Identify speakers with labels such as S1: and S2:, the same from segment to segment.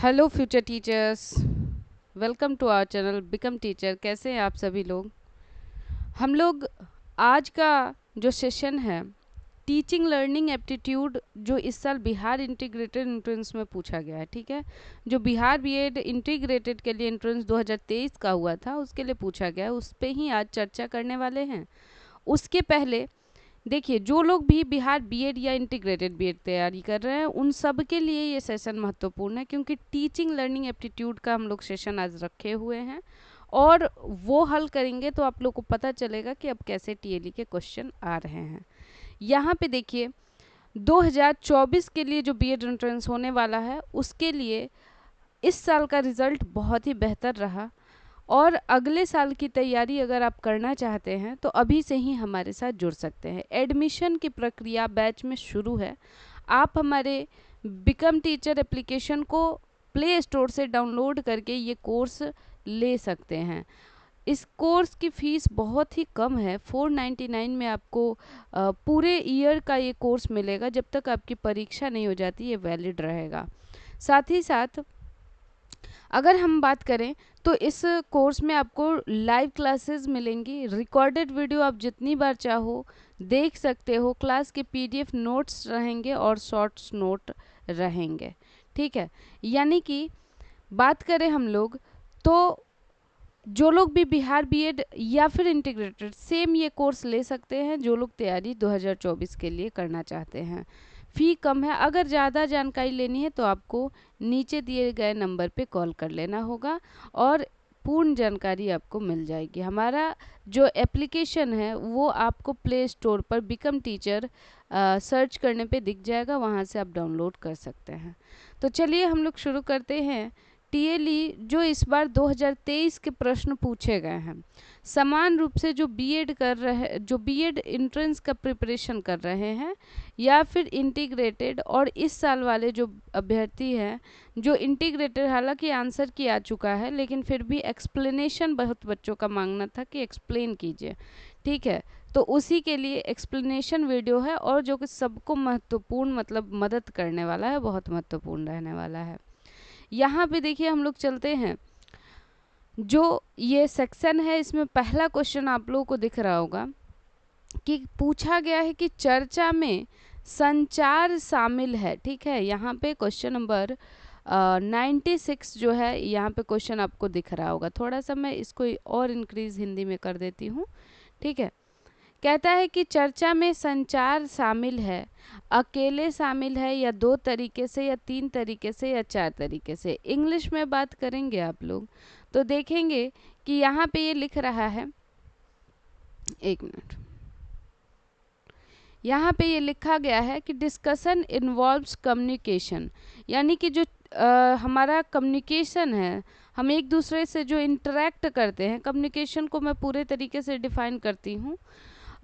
S1: hello future teachers welcome to our channel become teacher कैसे हैं आप सभी लोग हम लोग आज का जो सेशन है टीचिंग लर्निंग एप्टीट्यूड जो इस साल बिहार इंटीग्रेटेड इंट्रेंस में पूछा गया है ठीक है जो बिहार बीएड इंटीग्रेटेड के लिए इंट्रेंस 2023 का हुआ था उसके लिए पूछा गया है उस पर ही आज चर्चा करने वाले हैं उसके पहले देखिए जो लोग भी बिहार बीएड या इंटीग्रेटेड बीएड तैयारी कर रहे हैं उन सब के लिए ये सेशन महत्वपूर्ण है क्योंकि टीचिंग लर्निंग एप्टीट्यूड का हम लोग सेशन आज रखे हुए हैं और वो हल करेंगे तो आप लोग को पता चलेगा कि अब कैसे टी के क्वेश्चन आ रहे हैं यहाँ पर देखिए 2024 के लिए जो एड एंट्रेंस होने वाला है उसके लिए इस साल का रिज़ल्ट बहुत ही बेहतर रहा और अगले साल की तैयारी अगर आप करना चाहते हैं तो अभी से ही हमारे साथ जुड़ सकते हैं एडमिशन की प्रक्रिया बैच में शुरू है आप हमारे बिकम टीचर एप्लीकेशन को प्ले स्टोर से डाउनलोड करके ये कोर्स ले सकते हैं इस कोर्स की फ़ीस बहुत ही कम है 499 में आपको पूरे ईयर का ये कोर्स मिलेगा जब तक आपकी परीक्षा नहीं हो जाती ये वैलिड रहेगा साथ ही साथ अगर हम बात करें तो इस कोर्स में आपको लाइव क्लासेस मिलेंगी रिकॉर्डेड वीडियो आप जितनी बार चाहो देख सकते हो क्लास के पीडीएफ नोट्स रहेंगे और शॉर्ट्स नोट रहेंगे ठीक है यानी कि बात करें हम लोग तो जो लोग भी बिहार बीएड या फिर इंटीग्रेटेड सेम ये कोर्स ले सकते हैं जो लोग तैयारी 2024 के लिए करना चाहते हैं फ़ी कम है अगर ज़्यादा जानकारी लेनी है तो आपको नीचे दिए गए नंबर पे कॉल कर लेना होगा और पूर्ण जानकारी आपको मिल जाएगी हमारा जो एप्लीकेशन है वो आपको प्ले स्टोर पर बिकम टीचर सर्च करने पे दिख जाएगा वहाँ से आप डाउनलोड कर सकते हैं तो चलिए हम लोग शुरू करते हैं टी जो इस बार दो के प्रश्न पूछे गए हैं समान रूप से जो बीएड कर रहे जो बीएड एंट्रेंस का प्रिपरेशन कर रहे हैं या फिर इंटीग्रेटेड और इस साल वाले जो अभ्यर्थी हैं जो इंटीग्रेटेड हालांकि आंसर की आ चुका है लेकिन फिर भी एक्सप्लेनेशन बहुत बच्चों का मांगना था कि एक्सप्लेन कीजिए ठीक है तो उसी के लिए एक्सप्लेनेशन वीडियो है और जो कि सबको महत्वपूर्ण मतलब मदद करने वाला है बहुत महत्वपूर्ण रहने वाला है यहाँ पे देखिए हम लोग चलते हैं जो ये सेक्शन है इसमें पहला क्वेश्चन आप लोगों को दिख रहा होगा कि पूछा गया है कि चर्चा में संचार शामिल है ठीक है यहाँ पे क्वेश्चन नंबर नाइन्टी सिक्स जो है यहाँ पे क्वेश्चन आपको दिख रहा होगा थोड़ा सा मैं इसको और इंक्रीज हिंदी में कर देती हूँ ठीक है कहता है कि चर्चा में संचार शामिल है अकेले शामिल है या दो तरीके से या तीन तरीके से या चार तरीके से इंग्लिश में बात करेंगे आप लोग तो देखेंगे कि यहाँ पे ये लिख रहा है एक मिनट यहाँ पे ये लिखा गया है कि डिस्कशन इन्वॉल्व्स कम्युनिकेशन यानी कि जो आ, हमारा कम्युनिकेशन है हम एक दूसरे से जो इंटरेक्ट करते हैं कम्युनिकेशन को मैं पूरे तरीके से डिफाइन करती हूँ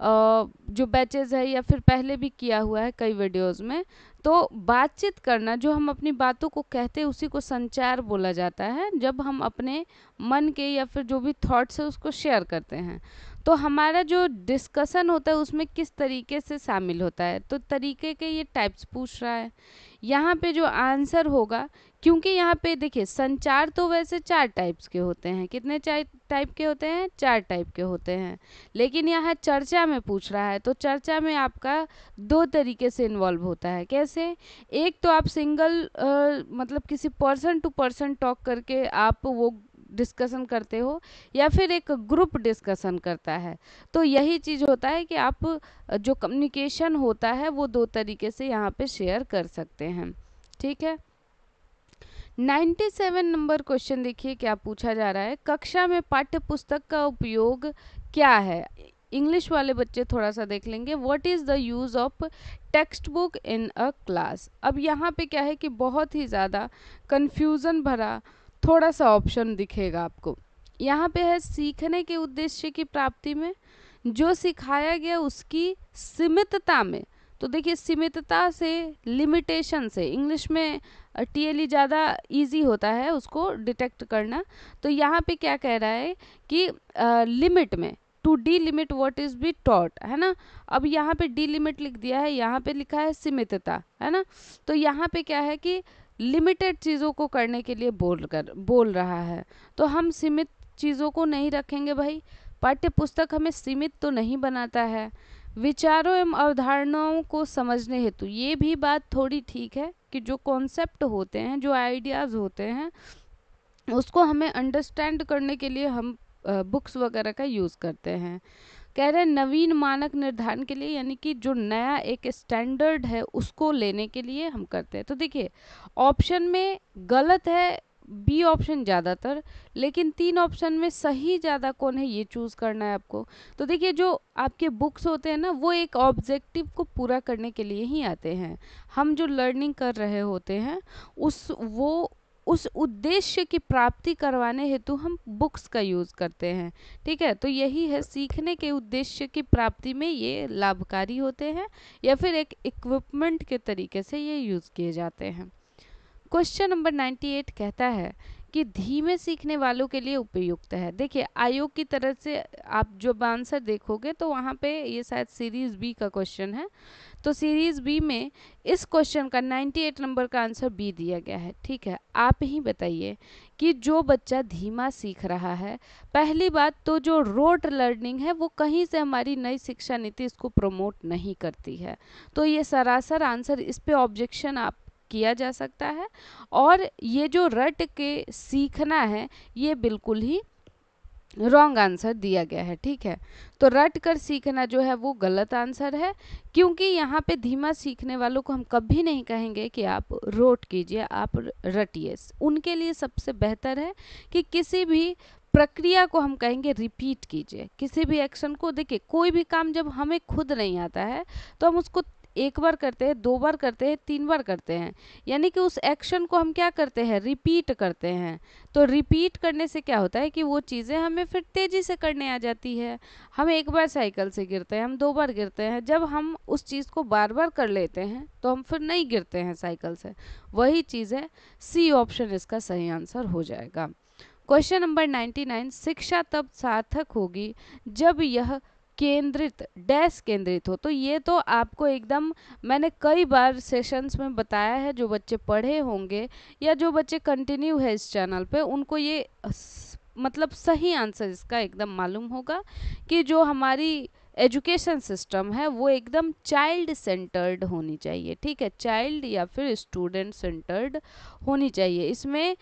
S1: जो बैचेज है या फिर पहले भी किया हुआ है कई वीडियोस में तो बातचीत करना जो हम अपनी बातों को कहते हैं उसी को संचार बोला जाता है जब हम अपने मन के या फिर जो भी थॉट्स है उसको शेयर करते हैं तो हमारा जो डिस्कशन होता है उसमें किस तरीके से शामिल होता है तो तरीके के ये टाइप्स पूछ रहा है यहाँ पे जो आंसर होगा क्योंकि यहाँ पे देखिए संचार तो वैसे चार टाइप्स के होते हैं कितने टाइप के होते हैं चार टाइप के होते हैं लेकिन यहाँ चर्चा में पूछ रहा है तो चर्चा में आपका दो तरीके से इन्वॉल्व होता है कैसे एक तो आप सिंगल आ, मतलब किसी पर्सन टू पर्सन टॉक करके आप वो डिस्कशन करते हो या फिर एक ग्रुप डिस्कशन करता है तो यही चीज़ होता है कि आप जो कम्युनिकेशन होता है वो दो तरीके से यहाँ पे शेयर कर सकते हैं ठीक है 97 नंबर क्वेश्चन देखिए क्या पूछा जा रहा है कक्षा में पाठ्य पुस्तक का उपयोग क्या है इंग्लिश वाले बच्चे थोड़ा सा देख लेंगे what is the use of text book in a class अब यहाँ पे क्या है कि बहुत ही ज़्यादा कन्फ्यूज़न भरा थोड़ा सा ऑप्शन दिखेगा आपको यहाँ पे है सीखने के उद्देश्य की प्राप्ति में जो सिखाया गया उसकी सीमितता में तो देखिए सीमितता से लिमिटेशन से इंग्लिश में टीएलई ज़्यादा इजी होता है उसको डिटेक्ट करना तो यहाँ पे क्या कह रहा है कि लिमिट में to the limit what is be taught है ना अब यहाँ पे डी लिमिट लिख दिया है यहाँ पे लिखा है सीमितता है ना तो यहाँ पे क्या है कि लिमिटेड चीज़ों को करने के लिए बोल कर बोल रहा है तो हम सीमित चीज़ों को नहीं रखेंगे भाई पाठ्य पुस्तक हमें सीमित तो नहीं बनाता है विचारों एवं अवधारणाओं को समझने हेतु ये भी बात थोड़ी ठीक है कि जो कॉन्सेप्ट होते हैं जो आइडियाज़ होते हैं उसको हमें अंडरस्टैंड करने के लिए हम बुक्स वगैरह का यूज़ करते हैं कह रहे हैं नवीन मानक निर्धारण के लिए यानी कि जो नया एक स्टैंडर्ड है उसको लेने के लिए हम करते हैं तो देखिए ऑप्शन में गलत है बी ऑप्शन ज़्यादातर लेकिन तीन ऑप्शन में सही ज़्यादा कौन है ये चूज़ करना है आपको तो देखिए जो आपके बुक्स होते हैं ना वो एक ऑब्जेक्टिव को पूरा करने के लिए ही आते हैं हम जो लर्निंग कर रहे होते हैं उस वो उस उद्देश्य की प्राप्ति करवाने हेतु हम बुक्स का यूज़ करते हैं ठीक है तो यही है सीखने के उद्देश्य की प्राप्ति में ये लाभकारी होते हैं या फिर एक इक्विपमेंट के तरीके से ये यूज़ किए जाते हैं क्वेश्चन नंबर 98 कहता है कि धीमे सीखने वालों के लिए उपयुक्त है देखिए आयोग की तरफ से आप जब आंसर देखोगे तो वहाँ पे ये शायद सीरीज़ बी का क्वेश्चन है तो सीरीज़ बी में इस क्वेश्चन का 98 नंबर का आंसर बी दिया गया है ठीक है आप ही बताइए कि जो बच्चा धीमा सीख रहा है पहली बात तो जो रोट लर्निंग है वो कहीं से हमारी नई शिक्षा नीति इसको प्रमोट नहीं करती है तो ये सरासर आंसर इस पर ऑब्जेक्शन आप किया जा सकता है और ये जो रट के सीखना है ये बिल्कुल ही रॉन्ग आंसर दिया गया है ठीक है तो रट कर सीखना जो है वो गलत आंसर है क्योंकि यहाँ पे धीमा सीखने वालों को हम कभी नहीं कहेंगे कि आप रोट कीजिए आप रटिए उनके लिए सबसे बेहतर है कि किसी भी प्रक्रिया को हम कहेंगे रिपीट कीजिए किसी भी एक्शन को देखिए कोई भी काम जब हमें खुद नहीं आता है तो हम उसको एक बार करते हैं दो बार करते हैं तीन बार करते हैं यानी कि उस एक्शन को हम क्या करते हैं रिपीट करते हैं तो रिपीट करने से क्या होता है कि वो चीज़ें हमें फिर तेज़ी से करने आ जाती है हम एक बार साइकिल से गिरते हैं हम दो बार गिरते हैं जब हम उस चीज़ को बार बार कर लेते हैं तो हम फिर नहीं गिरते हैं साइकिल से वही चीज़ है सी ऑप्शन इसका सही आंसर हो जाएगा क्वेश्चन नंबर नाइन शिक्षा तब सार्थक होगी जब यह केंद्रित डैश केंद्रित हो तो ये तो आपको एकदम मैंने कई बार सेशंस में बताया है जो बच्चे पढ़े होंगे या जो बच्चे कंटिन्यू है इस चैनल पे उनको ये मतलब सही आंसर इसका एकदम मालूम होगा कि जो हमारी एजुकेशन सिस्टम है वो एकदम चाइल्ड सेंटर्ड होनी चाहिए ठीक है चाइल्ड या फिर स्टूडेंट सेंटर्ड होनी चाहिए इसमें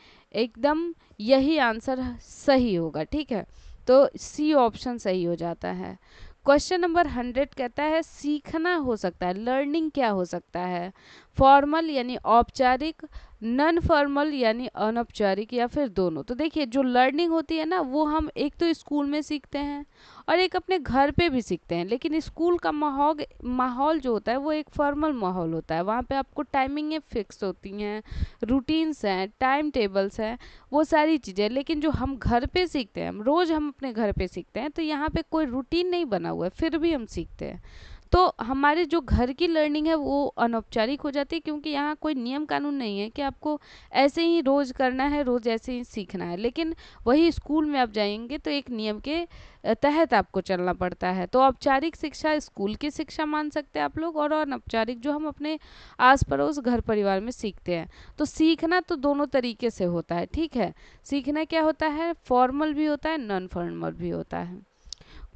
S1: एकदम यही आंसर सही होगा ठीक है तो सी ऑप्शन सही हो जाता है क्वेश्चन नंबर हंड्रेड कहता है सीखना हो सकता है लर्निंग क्या हो सकता है फॉर्मल यानी औपचारिक नॉन फॉर्मल यानी अनौपचारिक या फिर दोनों तो देखिए जो लर्निंग होती है ना वो हम एक तो स्कूल में सीखते हैं और एक अपने घर पे भी सीखते हैं लेकिन स्कूल का माहौल माहौल जो होता है वो एक फॉर्मल माहौल होता है वहाँ पे आपको टाइमिंगें फिक्स होती हैं रूटीन्स हैं टाइम टेबल्स हैं वो सारी चीज़ें लेकिन जो हम घर पे सीखते हैं हम रोज़ हम अपने घर पे सीखते हैं तो यहाँ पे कोई रूटीन नहीं बना हुआ है फिर भी हम सीखते हैं तो हमारे जो घर की लर्निंग है वो अनौपचारिक हो जाती है क्योंकि यहाँ कोई नियम कानून नहीं है कि आपको ऐसे ही रोज़ करना है रोज़ ऐसे ही सीखना है लेकिन वही स्कूल में आप जाएंगे तो एक नियम के तहत आपको चलना पड़ता है तो औपचारिक शिक्षा स्कूल की शिक्षा मान सकते हैं आप लोग और अनौपचारिक जो हम अपने आस पड़ोस घर परिवार में सीखते हैं तो सीखना तो दोनों तरीके से होता है ठीक है सीखना क्या होता है फॉर्मल भी होता है नॉन फॉर्मल भी होता है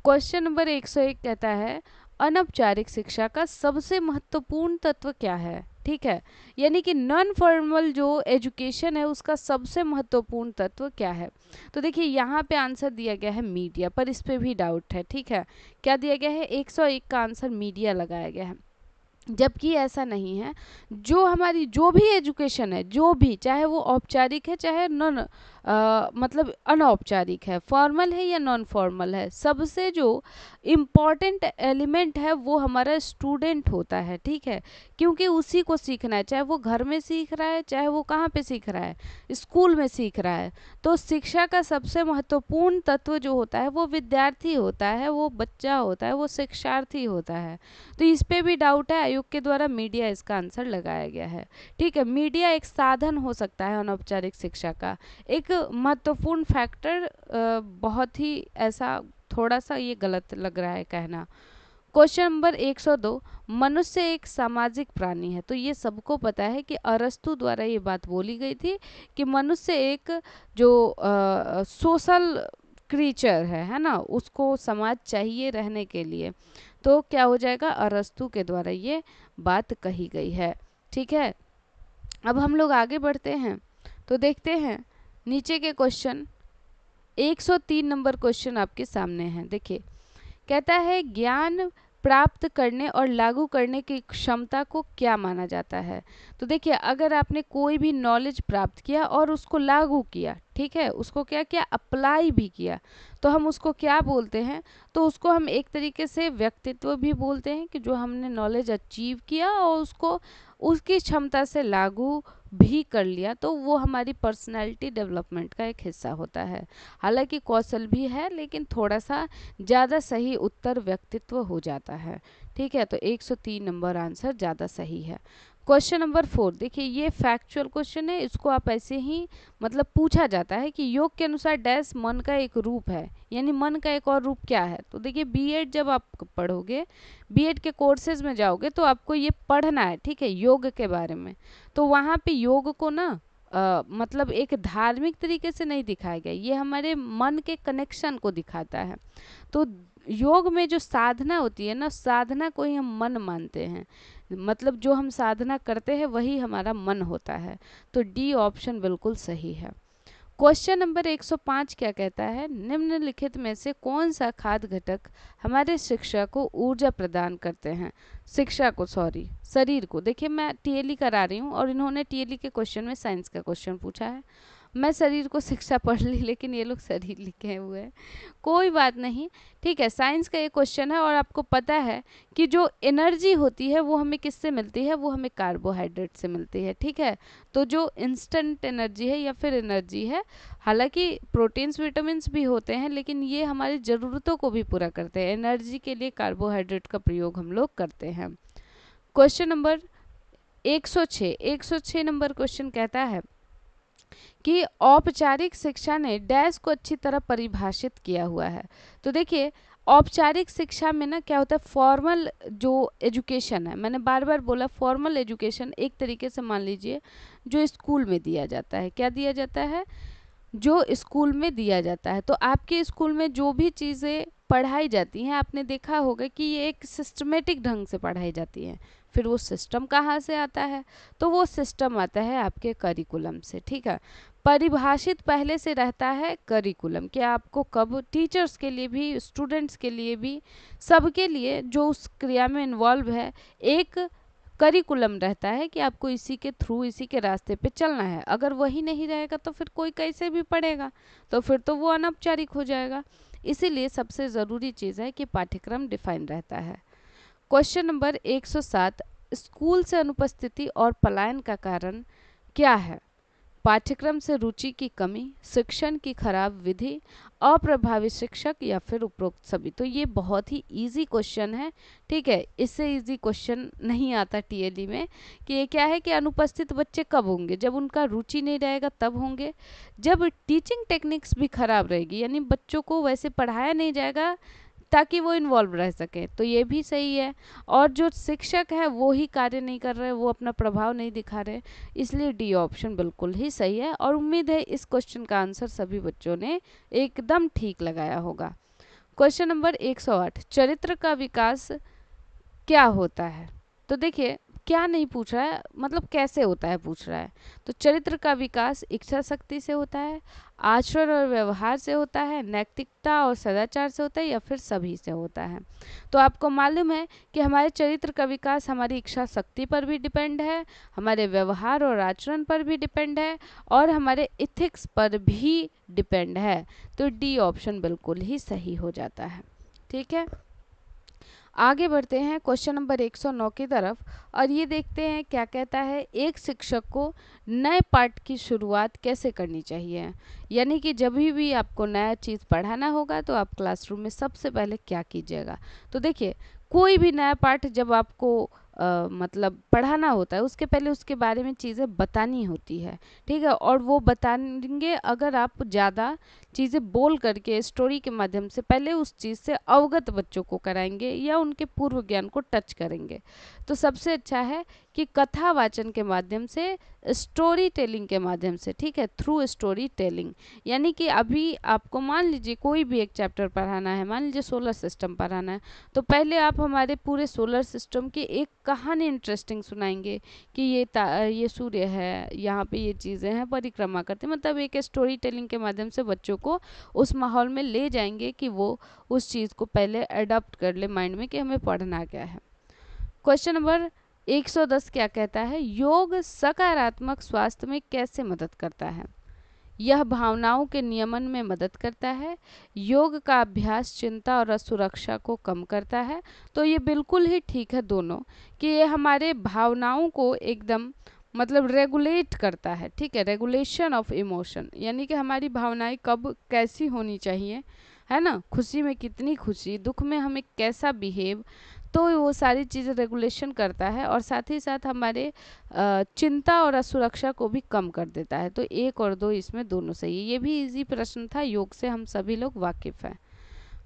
S1: क्वेश्चन नंबर 101 कहता है अनौपचारिक शिक्षा का सबसे महत्वपूर्ण तत्व क्या है ठीक है यानी कि नॉन फॉर्मल जो एजुकेशन है उसका सबसे महत्वपूर्ण तत्व क्या है तो देखिए यहाँ पे आंसर दिया गया है मीडिया पर इस पर भी डाउट है ठीक है क्या दिया गया है 101 का आंसर मीडिया लगाया गया है जबकि ऐसा नहीं है जो हमारी जो भी एजुकेशन है जो भी चाहे वो औपचारिक है चाहे नॉन मतलब अनौपचारिक है फॉर्मल है या नॉन फॉर्मल है सबसे जो इम्पॉर्टेंट एलिमेंट है वो हमारा स्टूडेंट होता है ठीक है क्योंकि उसी को सीखना है चाहे वो घर में सीख रहा है चाहे वो कहाँ पे सीख रहा है स्कूल में सीख रहा है तो शिक्षा का सबसे महत्वपूर्ण तत्व जो होता है वो विद्यार्थी होता है वो बच्चा होता है वो शिक्षार्थी होता है तो इस पर भी डाउट है आयोग के द्वारा मीडिया इसका आंसर लगाया गया है ठीक है मीडिया एक साधन हो सकता है अनौपचारिक शिक्षा का एक महत्वपूर्ण फैक्टर बहुत ही ऐसा थोड़ा सा ये गलत लग रहा है कहना क्वेश्चन नंबर 102 मनुष्य एक सामाजिक प्राणी है तो ये सबको पता है कि अरस्तु द्वारा ये बात बोली गई थी कि मनुष्य एक जो आ, सोशल क्रीचर है है ना उसको समाज चाहिए रहने के लिए तो क्या हो जाएगा अरस्तु के द्वारा ये बात कही गई है ठीक है अब हम लोग आगे बढ़ते हैं तो देखते हैं नीचे के क्वेश्चन 103 नंबर क्वेश्चन आपके सामने हैं देखिए कहता है ज्ञान प्राप्त करने और लागू करने की क्षमता को क्या माना जाता है तो देखिए अगर आपने कोई भी नॉलेज प्राप्त किया और उसको लागू किया ठीक है उसको क्या किया अप्लाई भी किया तो हम उसको क्या बोलते हैं तो उसको हम एक तरीके से व्यक्तित्व भी बोलते हैं कि जो हमने नॉलेज अचीव किया और उसको उसकी क्षमता से लागू भी कर लिया तो वो हमारी पर्सनालिटी डेवलपमेंट का एक हिस्सा होता है हालांकि कौशल भी है लेकिन थोड़ा सा ज़्यादा सही उत्तर व्यक्तित्व हो जाता है ठीक है तो 103 नंबर आंसर ज़्यादा सही है क्वेश्चन नंबर फोर देखिए ये फैक्चुअल क्वेश्चन है इसको आप ऐसे ही मतलब पूछा जाता है कि योग के अनुसार डैश मन का एक रूप है यानी मन का एक और रूप क्या है तो देखिए बीएड जब आप पढ़ोगे बीएड के कोर्सेज में जाओगे तो आपको ये पढ़ना है ठीक है योग के बारे में तो वहाँ पे योग को ना आ, मतलब एक धार्मिक तरीके से नहीं दिखाया गया ये हमारे मन के कनेक्शन को दिखाता है तो योग में जो साधना होती है ना साधना को ही हम मन मानते हैं मतलब जो हम साधना करते हैं वही हमारा मन होता है तो डी ऑप्शन बिल्कुल सही है क्वेश्चन नंबर 105 क्या कहता है निम्नलिखित में से कौन सा खाद घटक हमारे शिक्षा को ऊर्जा प्रदान करते हैं शिक्षा को सॉरी शरीर को देखिए मैं टीएलई e करा रही हूँ और इन्होंने टीएलई e के क्वेश्चन में साइंस का क्वेश्चन पूछा है मैं शरीर को शिक्षा पढ़ ली लेकिन ये लोग शरीर लिखे हुए हैं कोई बात नहीं ठीक है साइंस का ये क्वेश्चन है और आपको पता है कि जो एनर्जी होती है वो हमें किससे मिलती है वो हमें कार्बोहाइड्रेट से मिलती है ठीक है तो जो इंस्टेंट एनर्जी है या फिर एनर्जी है हालांकि प्रोटीन्स विटामिन भी होते हैं लेकिन ये हमारी ज़रूरतों को भी पूरा करते हैं एनर्जी के लिए कार्बोहाइड्रेट का प्रयोग हम लोग करते हैं क्वेश्चन नंबर 106 106 नंबर क्वेश्चन कहता है कि औपचारिक शिक्षा ने डैश को अच्छी तरह परिभाषित किया हुआ है तो देखिए औपचारिक शिक्षा में ना क्या होता है फॉर्मल जो एजुकेशन है मैंने बार बार बोला फॉर्मल एजुकेशन एक तरीके से मान लीजिए जो स्कूल में दिया जाता है क्या दिया जाता है जो स्कूल में दिया जाता है तो आपके स्कूल में जो भी चीज़ें पढ़ाई जाती हैं आपने देखा होगा कि ये एक सिस्टमेटिक ढंग से पढ़ाई जाती है फिर वो सिस्टम कहाँ से आता है तो वो सिस्टम आता है आपके करिकुलम से ठीक है परिभाषित पहले से रहता है करिकुलम कि आपको कब टीचर्स के लिए भी स्टूडेंट्स के लिए भी सबके लिए जो उस क्रिया में इन्वॉल्व है एक करिकुलम रहता है कि आपको इसी के थ्रू इसी के रास्ते पे चलना है अगर वही नहीं रहेगा तो फिर कोई कैसे भी पढ़ेगा तो फिर तो वो अनौपचारिक हो जाएगा इसीलिए सबसे ज़रूरी चीज़ है कि पाठ्यक्रम डिफाइन रहता है क्वेश्चन नंबर 107 स्कूल से अनुपस्थिति और पलायन का कारण क्या है पाठ्यक्रम से रुचि की कमी शिक्षण की खराब विधि अप्रभावी शिक्षक या फिर उपरोक्त सभी तो ये बहुत ही इजी क्वेश्चन है ठीक है इससे इजी क्वेश्चन नहीं आता टीएलई e में कि ये क्या है कि अनुपस्थित बच्चे कब होंगे जब उनका रुचि नहीं रहेगा तब होंगे जब टीचिंग टेक्निक्स भी खराब रहेगी यानी बच्चों को वैसे पढ़ाया नहीं जाएगा ताकि वो इन्वॉल्व रह सके तो ये भी सही है और जो शिक्षक है वो ही कार्य नहीं कर रहे वो अपना प्रभाव नहीं दिखा रहे इसलिए डी ऑप्शन बिल्कुल ही सही है और उम्मीद है इस क्वेश्चन का आंसर सभी बच्चों ने एकदम ठीक लगाया होगा क्वेश्चन नंबर 108 चरित्र का विकास क्या होता है तो देखिए क्या नहीं पूछ रहा है मतलब कैसे होता है पूछ रहा है तो चरित्र का विकास इच्छा शक्ति से होता है आचरण और व्यवहार से होता है नैतिकता और सदाचार से होता है या फिर सभी से होता है तो आपको मालूम है कि हमारे चरित्र का विकास हमारी इच्छा शक्ति पर भी डिपेंड है हमारे व्यवहार और आचरण पर भी डिपेंड है और हमारे इथिक्स पर भी डिपेंड है तो डी ऑप्शन बिल्कुल ही सही हो जाता है ठीक है आगे बढ़ते हैं क्वेश्चन नंबर 109 की तरफ और ये देखते हैं क्या कहता है एक शिक्षक को नए पाठ की शुरुआत कैसे करनी चाहिए यानी कि जब भी आपको नया चीज़ पढ़ाना होगा तो आप क्लासरूम में सबसे पहले क्या कीजिएगा तो देखिए कोई भी नया पाठ जब आपको आ, मतलब पढ़ाना होता है उसके पहले उसके बारे में चीज़ें बतानी होती है ठीक है और वो बताएंगे अगर आप ज़्यादा चीज़ें बोल करके स्टोरी के माध्यम से पहले उस चीज़ से अवगत बच्चों को कराएंगे या उनके पूर्व ज्ञान को टच करेंगे तो सबसे अच्छा है कि कथा वाचन के माध्यम से स्टोरी टेलिंग के माध्यम से ठीक है थ्रू स्टोरी टेलिंग यानी कि अभी आपको मान लीजिए कोई भी एक चैप्टर पढ़ाना है मान लीजिए सोलर सिस्टम पढ़ाना है तो पहले आप हमारे पूरे सोलर सिस्टम की एक कहानी इंटरेस्टिंग सुनाएंगे कि ये ये सूर्य है यहाँ पे ये चीज़ें हैं परिक्रमा करते मतलब एक स्टोरी टेलिंग के माध्यम से बच्चों को को उस माहौल में ले जाएंगे कि वो उस चीज़ को पहले अडॉप्ट कर ले माइंड में कि हमें पढ़ना क्या है क्वेश्चन नंबर 110 क्या कहता है योग सकारात्मक स्वास्थ्य में कैसे मदद करता है यह भावनाओं के नियमन में मदद करता है योग का अभ्यास चिंता और असुरक्षा को कम करता है तो ये बिल्कुल ही ठीक है दोनों कि ये हमारे भावनाओं को एकदम मतलब रेगुलेट करता है ठीक है रेगुलेशन ऑफ इमोशन यानी कि हमारी भावनाएं कब कैसी होनी चाहिए है ना खुशी में कितनी खुशी दुख में हमें कैसा बिहेव तो वो सारी चीज़ें रेगुलेशन करता है और साथ ही साथ हमारे चिंता और असुरक्षा को भी कम कर देता है तो एक और दो इसमें दोनों सही ये भी इजी प्रश्न था योग से हम सभी लोग वाकिफ़ हैं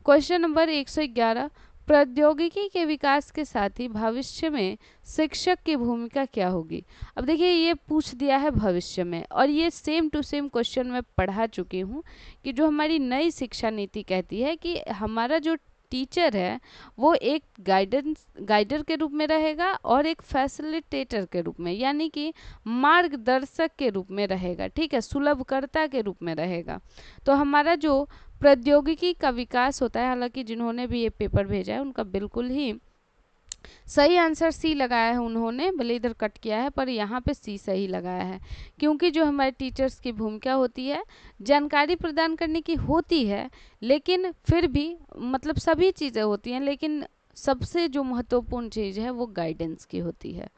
S1: क्वेश्चन नंबर 111 प्रौद्योगिकी के विकास के साथ ही भविष्य में शिक्षक की भूमिका क्या होगी अब देखिए ये पूछ दिया है भविष्य में और ये सेम टू सेम क्वेश्चन मैं पढ़ा चुकी हूँ कि जो हमारी नई शिक्षा नीति कहती है कि हमारा जो टीचर है वो एक गाइडेंस गाइडर के रूप में रहेगा और एक फैसिलिटेटर के रूप में यानी कि मार्गदर्शक के रूप में रहेगा ठीक है सुलभकर्ता के रूप में रहेगा तो हमारा जो प्रौद्योगिकी का विकास होता है हालांकि जिन्होंने भी ये पेपर भेजा है उनका बिल्कुल ही सही आंसर सी लगाया है उन्होंने भले इधर कट किया है पर यहाँ पे सी सही लगाया है क्योंकि जो हमारे टीचर्स की भूमिका होती है जानकारी प्रदान करने की होती है लेकिन फिर भी मतलब सभी चीज़ें होती हैं लेकिन सबसे जो महत्वपूर्ण चीज़ है वो गाइडेंस की होती है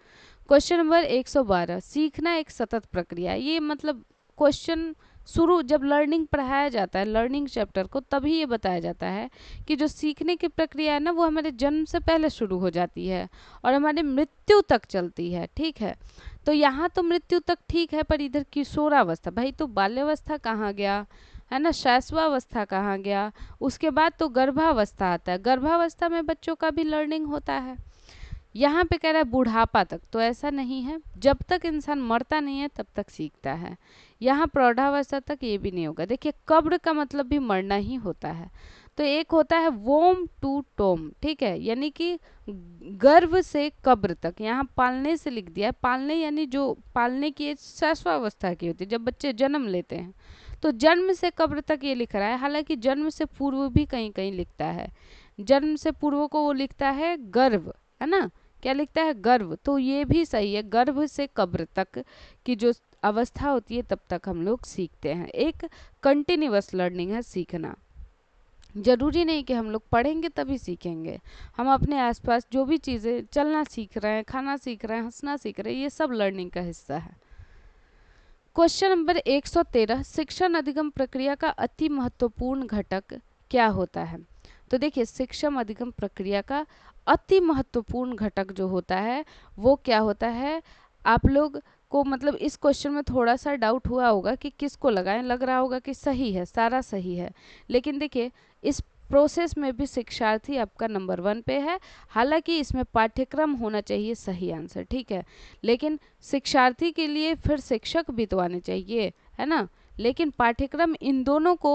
S1: क्वेश्चन नंबर 112 सीखना एक सतत प्रक्रिया ये मतलब क्वेश्चन शुरू जब लर्निंग पढ़ाया जाता है लर्निंग चैप्टर को तभी ये बताया जाता है कि जो सीखने की प्रक्रिया है ना वो हमारे जन्म से पहले शुरू हो जाती है और हमारे मृत्यु तक चलती है ठीक है तो यहाँ तो मृत्यु तक ठीक है पर इधर किशोरावस्था भाई तो बाल्यावस्था कहाँ गया है ना शैशवावस्था कहाँ गया उसके बाद तो गर्भावस्था आता है गर्भावस्था में बच्चों का भी लर्निंग होता है यहाँ पे कह रहा है बुढ़ापा तक तो ऐसा नहीं है जब तक इंसान मरता नहीं है तब तक सीखता है यहाँ प्रौढ़ावस्था तक ये भी नहीं होगा देखिए कब्र का मतलब भी मरना ही होता है तो एक होता है वोम टू टोम ठीक है यानी कि गर्भ से कब्र तक यहाँ पालने से लिख दिया है पालने यानी जो पालने की एज की होती है जब बच्चे जन्म लेते हैं तो जन्म से कब्र तक ये लिख रहा है हालांकि जन्म से पूर्व भी कहीं कहीं लिखता है जन्म से पूर्व को वो लिखता है गर्भ है ना क्या लिखता है गर्व तो ये भी सही है गर्भ से कब्र तक की जो अवस्था होती है तब तक हम लोग सीखते हैं एक कंटिन्यूस लर्निंग है सीखना ज़रूरी नहीं कि हम लोग पढ़ेंगे तभी सीखेंगे हम अपने आसपास जो भी चीज़ें चलना सीख रहे हैं खाना सीख रहे हैं हंसना सीख रहे हैं ये सब लर्निंग का हिस्सा है क्वेश्चन नंबर 113 शिक्षण अधिगम प्रक्रिया का अति महत्वपूर्ण घटक क्या होता है तो देखिए शिक्षम अधिगम प्रक्रिया का अति महत्वपूर्ण घटक जो होता है वो क्या होता है आप लोग को मतलब इस क्वेश्चन में थोड़ा सा डाउट हुआ होगा कि किसको लगाएं लग रहा होगा कि सही है सारा सही है लेकिन देखिए इस प्रोसेस में भी शिक्षार्थी आपका नंबर वन पे है हालांकि इसमें पाठ्यक्रम होना चाहिए सही आंसर ठीक है लेकिन शिक्षार्थी के लिए फिर शिक्षक भी तो आने चाहिए है ना लेकिन पाठ्यक्रम इन दोनों को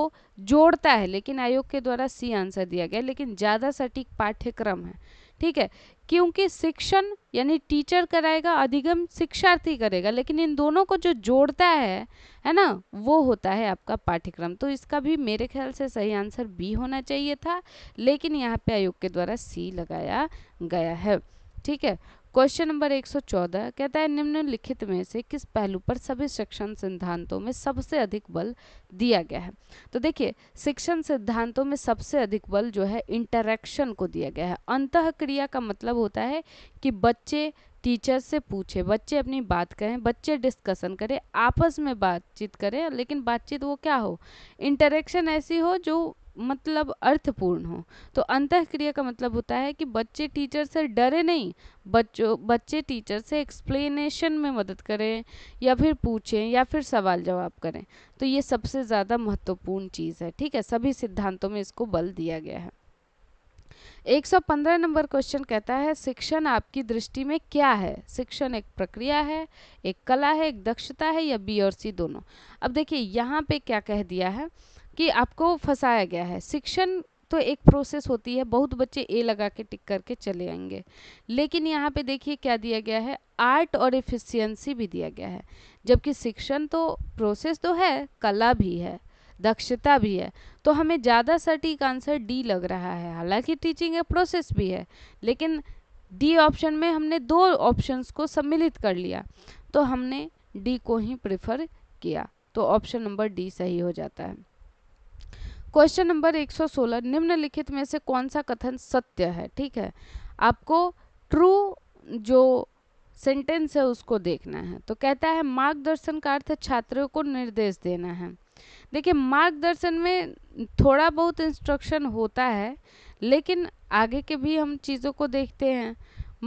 S1: जोड़ता है लेकिन आयोग के द्वारा सी आंसर दिया गया लेकिन ज़्यादा सटीक पाठ्यक्रम है ठीक है क्योंकि शिक्षण यानी टीचर कराएगा अधिगम शिक्षार्थी करेगा लेकिन इन दोनों को जो जोड़ता है है ना वो होता है आपका पाठ्यक्रम तो इसका भी मेरे ख्याल से सही आंसर बी होना चाहिए था लेकिन यहाँ पे आयोग के द्वारा सी लगाया गया है ठीक है क्वेश्चन नंबर 114 कहता है निम्नलिखित में से किस पहलू पर सभी शिक्षण सिद्धांतों में सबसे अधिक बल दिया गया है तो देखिए शिक्षण सिद्धांतों में सबसे अधिक बल जो है इंटरेक्शन को दिया गया है अंत क्रिया का मतलब होता है कि बच्चे टीचर से पूछे बच्चे अपनी बात कहें बच्चे डिस्कशन करें आपस में बातचीत करें लेकिन बातचीत वो क्या हो इंटरेक्शन ऐसी हो जो मतलब अर्थपूर्ण हो तो अंत क्रिया का मतलब होता है कि बच्चे टीचर से डरे नहीं बच्चों बच्चे टीचर से एक्सप्लेनेशन में मदद करें या फिर पूछें या फिर सवाल जवाब करें तो ये सबसे ज़्यादा महत्वपूर्ण चीज़ है ठीक है सभी सिद्धांतों में इसको बल दिया गया है 115 नंबर क्वेश्चन कहता है शिक्षण आपकी दृष्टि में क्या है शिक्षण एक प्रक्रिया है एक कला है एक दक्षता है या बी और सी दोनों अब देखिए यहाँ पे क्या कह दिया है कि आपको फंसाया गया है शिक्षण तो एक प्रोसेस होती है बहुत बच्चे ए लगा के टिक करके चले आएंगे लेकिन यहाँ पे देखिए क्या दिया गया है आर्ट और एफिशिएंसी भी दिया गया है जबकि शिक्षण तो प्रोसेस तो है कला भी है दक्षता भी है तो हमें ज़्यादा सटीक आंसर डी लग रहा है हालांकि टीचिंग ए प्रोसेस भी है लेकिन डी ऑप्शन में हमने दो ऑप्शंस को सम्मिलित कर लिया तो हमने डी को ही प्रेफर किया तो ऑप्शन नंबर डी सही हो जाता है क्वेश्चन नंबर 116 निम्नलिखित में से कौन सा कथन सत्य है ठीक है आपको ट्रू जो सेंटेंस है उसको देखना है तो कहता है मार्गदर्शन का अर्थ छात्रों को निर्देश देना है देखिए मार्गदर्शन में थोड़ा बहुत इंस्ट्रक्शन होता है लेकिन आगे के भी हम चीज़ों को देखते हैं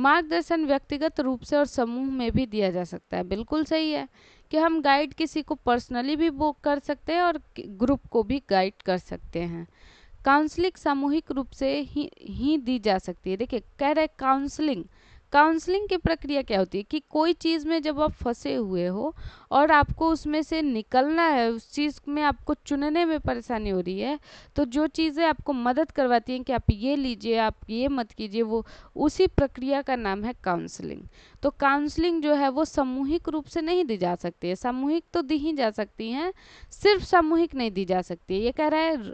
S1: मार्गदर्शन व्यक्तिगत रूप से और समूह में भी दिया जा सकता है बिल्कुल सही है कि हम गाइड किसी को पर्सनली भी बुक कर सकते हैं और ग्रुप को भी गाइड कर सकते हैं काउंसलिंग सामूहिक रूप से ही ही दी जा सकती है देखिए कह रहे काउंसलिंग काउंसलिंग की प्रक्रिया क्या होती है कि कोई चीज़ में जब आप फंसे हुए हो और आपको उसमें से निकलना है उस चीज़ में आपको चुनने में परेशानी हो रही है तो जो चीज़ें आपको मदद करवाती हैं कि आप ये लीजिए आप ये मत कीजिए वो उसी प्रक्रिया का नाम है काउंसलिंग तो काउंसलिंग जो है वो सामूहिक रूप से नहीं दी जा सकती है सामूहिक तो दी ही जा सकती हैं सिर्फ सामूहिक नहीं दी जा सकती है ये कह रहा है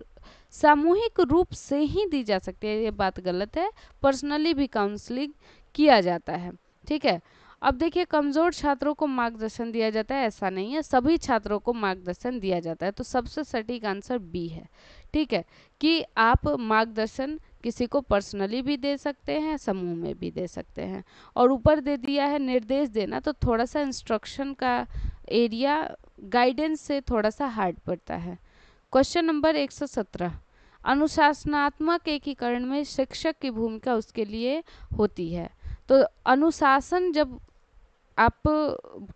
S1: सामूहिक रूप से ही दी जा सकती है ये बात गलत है पर्सनली भी काउंसलिंग किया जाता है ठीक है अब देखिए कमज़ोर छात्रों को मार्गदर्शन दिया जाता है ऐसा नहीं है सभी छात्रों को मार्गदर्शन दिया जाता है तो सबसे सटीक आंसर बी है ठीक है कि आप मार्गदर्शन किसी को पर्सनली भी दे सकते हैं समूह में भी दे सकते हैं और ऊपर दे दिया है निर्देश देना तो थोड़ा सा इंस्ट्रक्शन का एरिया गाइडेंस से थोड़ा सा हार्ड पड़ता है क्वेश्चन नंबर 117 अनुशासनात्मक एकीकरण में शिक्षक की भूमिका उसके लिए होती है तो अनुशासन जब आप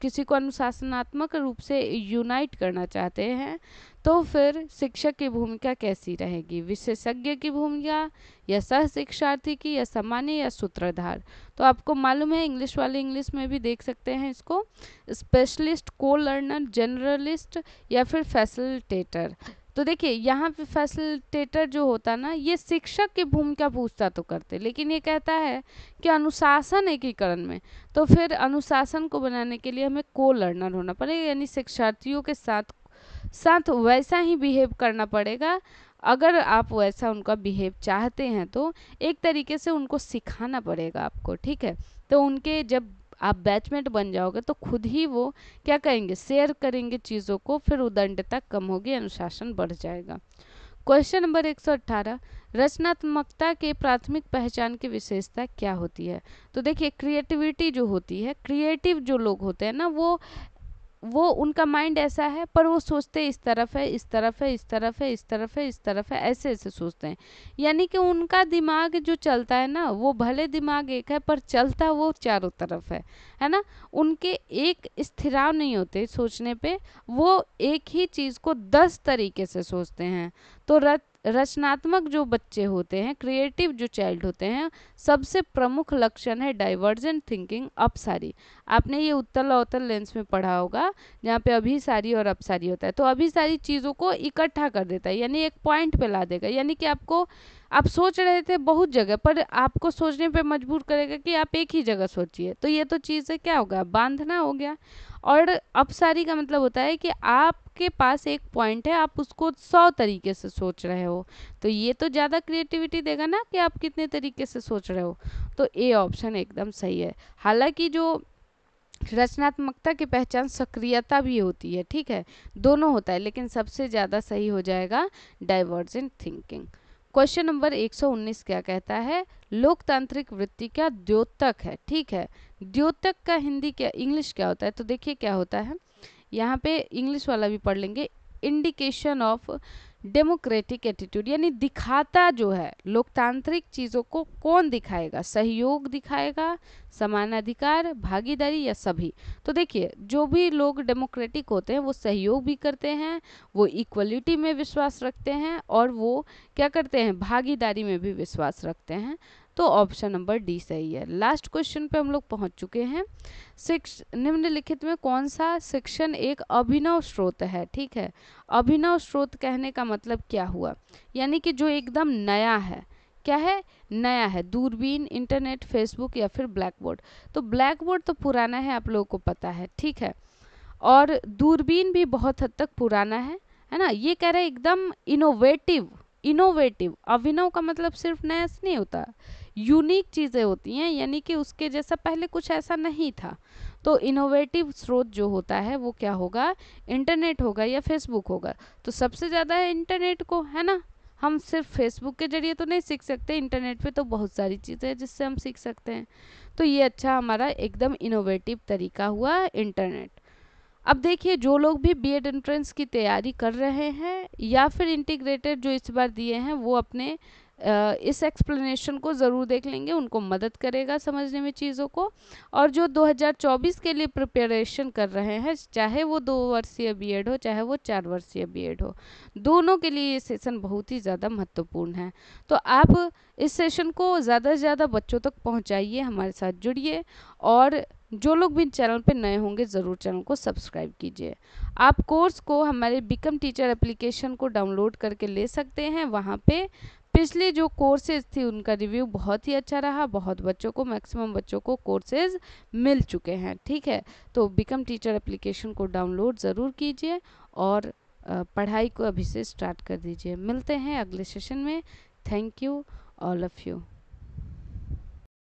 S1: किसी को अनुशासनात्मक रूप से यूनाइट करना चाहते हैं तो फिर शिक्षक की भूमिका कैसी रहेगी विशेषज्ञ की भूमिका या सह शिक्षार्थी की या सामान्य या सूत्रधार तो आपको मालूम है इंग्लिश वाले इंग्लिश में भी देख सकते हैं इसको स्पेशलिस्ट को लर्नर जनरलिस्ट या फिर फैसिलिटेटर तो देखिए यहाँ पे फैसिलिटेटर जो होता ना ये शिक्षक की भूमिका पूछता तो करते लेकिन ये कहता है कि अनुशासन एकीकरण में तो फिर अनुशासन को बनाने के लिए हमें को लर्नर होना पड़ेगा यानी शिक्षार्थियों के साथ साथ वैसा ही बिहेव करना पड़ेगा अगर आप वैसा उनका बिहेव चाहते हैं तो एक तरीके से उनको सिखाना पड़ेगा आपको ठीक है तो उनके जब आप बैचमेट बन जाओगे तो खुद ही वो क्या कहेंगे शेयर करेंगे चीज़ों को फिर उदंडता कम होगी अनुशासन बढ़ जाएगा क्वेश्चन नंबर 118 रचनात्मकता के प्राथमिक पहचान की विशेषता क्या होती है तो देखिए क्रिएटिविटी जो होती है क्रिएटिव जो लोग होते हैं ना वो वो उनका माइंड ऐसा है पर वो सोचते इस तरफ है इस तरफ है इस तरफ है इस तरफ है इस तरफ है ऐसे ऐसे सोचते हैं यानी कि उनका दिमाग जो चलता है ना वो भले दिमाग एक है पर चलता वो चारों तरफ है है ना उनके एक स्थिराव नहीं होते सोचने पे वो एक ही चीज़ को दस तरीके से सोचते हैं तो रत रचनात्मक जो बच्चे होते हैं क्रिएटिव जो चाइल्ड होते हैं सबसे प्रमुख लक्षण है डाइवर्जेंट थिंकिंग अपसारी आपने ये उत्तल अवतल लेंस में पढ़ा होगा जहाँ पे अभिसारी और अपसारी होता है तो अभिसारी चीज़ों को इकट्ठा कर देता है यानी एक पॉइंट पे ला देगा यानी कि आपको आप सोच रहे थे बहुत जगह पर आपको सोचने पर मजबूर करेगा कि आप एक ही जगह सोचिए तो ये तो चीज़ क्या होगा बांधना हो गया और अपसारी का मतलब होता है कि आप आपके पास एक पॉइंट है आप उसको सौ तरीके से सोच रहे हो तो ये तो ज़्यादा क्रिएटिविटी देगा ना कि आप कितने तरीके से सोच रहे हो तो ए ऑप्शन एकदम सही है हालांकि जो रचनात्मकता की पहचान सक्रियता भी होती है ठीक है दोनों होता है लेकिन सबसे ज़्यादा सही हो जाएगा डाइवर्जेंट थिंकिंग क्वेश्चन नंबर 119 क्या कहता है लोकतांत्रिक वृत्ति का द्योतक है ठीक है द्योतक का हिंदी क्या इंग्लिश क्या होता है तो देखिए क्या होता है यहाँ पे इंग्लिश वाला भी पढ़ लेंगे इंडिकेशन ऑफ डेमोक्रेटिक एटीट्यूड यानी दिखाता जो है लोकतांत्रिक चीज़ों को कौन दिखाएगा सहयोग दिखाएगा समानाधिकार भागीदारी या सभी तो देखिए जो भी लोग डेमोक्रेटिक होते हैं वो सहयोग भी करते हैं वो इक्वलिटी में विश्वास रखते हैं और वो क्या करते हैं भागीदारी में भी विश्वास रखते हैं तो ऑप्शन नंबर डी सही है लास्ट क्वेश्चन पे हम लोग पहुंच चुके हैं सिक्स निम्नलिखित में कौन सा शिक्षण एक अभिनव स्रोत है ठीक है अभिनव स्रोत कहने का मतलब क्या हुआ यानी कि जो एकदम नया है क्या है नया है दूरबीन इंटरनेट फेसबुक या फिर ब्लैक बोर्ड तो ब्लैक बोर्ड तो पुराना है आप लोगों को पता है ठीक है और दूरबीन भी बहुत हद तक पुराना है है ना ये कह रहे एकदम इनोवेटिव इनोवेटिव अभिनव का मतलब सिर्फ नया नहीं होता यूनिक चीज़ें होती हैं यानी कि उसके जैसा पहले कुछ ऐसा नहीं था तो इनोवेटिव स्रोत जो होता है वो क्या होगा इंटरनेट होगा या फेसबुक होगा तो सबसे ज़्यादा है इंटरनेट को है ना हम सिर्फ फेसबुक के जरिए तो नहीं सीख सकते इंटरनेट पे तो बहुत सारी चीज़ें हैं जिससे हम सीख सकते हैं तो ये अच्छा हमारा एकदम इनोवेटिव तरीका हुआ इंटरनेट अब देखिए जो लोग भी एड एंट्रेंस की तैयारी कर रहे हैं या फिर इंटीग्रेटेड जो इस बार दिए हैं वो अपने इस एक्सप्लेनेशन को ज़रूर देख लेंगे उनको मदद करेगा समझने में चीज़ों को और जो 2024 के लिए प्रिपरेशन कर रहे हैं चाहे वो दो वर्षीय बीएड हो चाहे वो चार वर्षीय बीएड हो दोनों के लिए ये सेशन बहुत ही ज़्यादा महत्वपूर्ण है तो आप इस सेशन को ज़्यादा से ज़्यादा बच्चों तक पहुँचाइए हमारे साथ जुड़िए और जो लोग भी चैनल पर नए होंगे ज़रूर चैनल को सब्सक्राइब कीजिए आप कोर्स को हमारे बिकम टीचर एप्लीकेशन को डाउनलोड करके ले सकते हैं वहाँ पे पिछले जो कोर्सेज थी उनका रिव्यू बहुत ही अच्छा रहा बहुत बच्चों को मैक्सिमम बच्चों को कोर्सेज मिल चुके हैं ठीक है तो बिकम टीचर एप्लीकेशन को डाउनलोड ज़रूर कीजिए और पढ़ाई को अभी से स्टार्ट कर दीजिए मिलते हैं अगले सेशन में thank you all of you